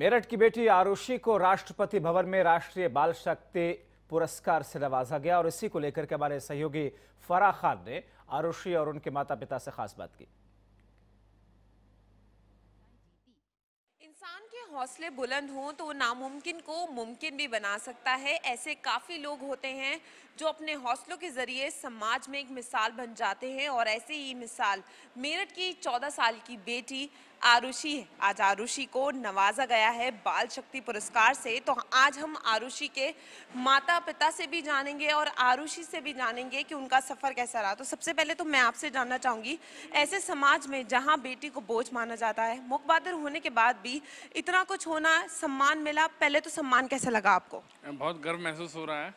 मेरठ की बेटी आरुषि को राष्ट्रपति भवन में राष्ट्रीय बाल शक्ति पुरस्कार से नवाजा गया और इसी को लेकर के हमारे सहयोगी फराह खान ने आरुषि और उनके माता पिता से खास बात की इंसान के हौसले बुलंद हों तो वो नामुमकिन को मुमकिन भी बना सकता है ऐसे काफ़ी लोग होते हैं जो अपने हौसलों के ज़रिए समाज में एक मिसाल बन जाते हैं और ऐसे ही मिसाल मेरठ की 14 साल की बेटी आरुषि है आज आरुषि को नवाजा गया है बाल शक्ति पुरस्कार से तो आज हम आरुषि के माता पिता से भी जानेंगे और आरुषि से भी जानेंगे कि उनका सफ़र कैसा रहा तो सबसे पहले तो मैं आपसे जानना चाहूँगी ऐसे समाज में जहाँ बेटी को बोझ माना जाता है मुखबादर होने के बाद भी इतना कुछ होना सम्मान मिला पहले तो सम्मान कैसे लगा आपको बहुत गर्व महसूस हो रहा है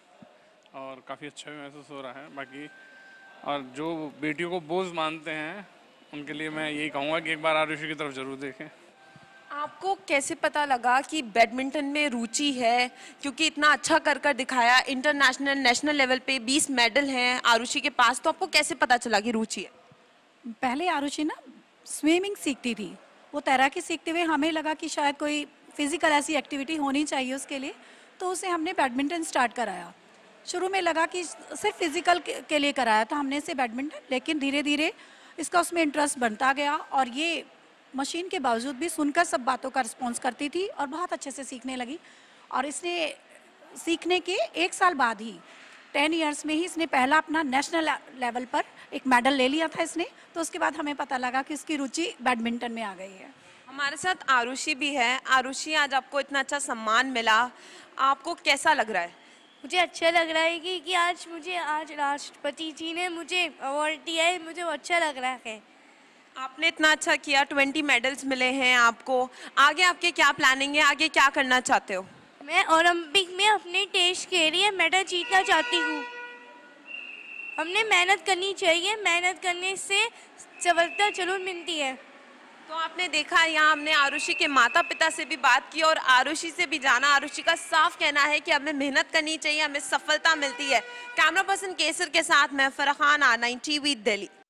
और काफ़ी अच्छा भी महसूस हो रहा है बाकी और जो बेटियों को बोझ मानते हैं उनके लिए मैं यही कहूँगा कि एक बार आरुषि की तरफ ज़रूर देखें आपको कैसे पता लगा कि बैडमिंटन में रुचि है क्योंकि इतना अच्छा कर कर दिखाया इंटरनेशनल नेशनल लेवल पे 20 मेडल हैं आरुषि के पास तो आपको कैसे पता चला कि रुचि है पहले आरुषि ना स्विमिंग सीखती थी वो तैराकी सीखते हुए हमें लगा कि शायद कोई फिज़िकल ऐसी एक्टिविटी होनी चाहिए उसके लिए तो उसे हमने बैडमिंटन स्टार्ट कराया शुरू में लगा कि सिर्फ फिज़िकल के लिए कराया था हमने इसे बैडमिंटन लेकिन धीरे धीरे इसका उसमें इंटरेस्ट बनता गया और ये मशीन के बावजूद भी सुनकर सब बातों का रिस्पॉन्स करती थी और बहुत अच्छे से सीखने लगी और इसने सीखने के एक साल बाद ही टेन ईयर्स में ही इसने पहला अपना नेशनल लेवल पर एक मेडल ले लिया था इसने तो उसके बाद हमें पता लगा कि इसकी रुचि बैडमिंटन में आ गई है हमारे साथ आरुषि भी है आरुषि आज आपको इतना अच्छा सम्मान मिला आपको कैसा लग रहा है मुझे अच्छा लग रहा है कि, कि आज मुझे आज राष्ट्रपति जी ने मुझे अवार्ड दिया है मुझे अच्छा लग रहा है आपने इतना अच्छा किया ट्वेंटी मेडल्स मिले हैं आपको आगे आपके क्या प्लानिंग है आगे क्या करना चाहते हो मैं ओलंपिक में अपने टेस्ट के लिए मेडल जीतना चाहती हूँ हमने मेहनत करनी चाहिए मेहनत करने से सफलता जरूर मिलती है तो आपने देखा यहाँ हमने आरुषि के माता पिता से भी बात की और आरुषि से भी जाना आरुषि का साफ कहना है कि हमें मेहनत करनी चाहिए हमें सफलता मिलती है कैमरा पर्सन केसर के साथ मैं फरहान नाइन टीवी दिल्ली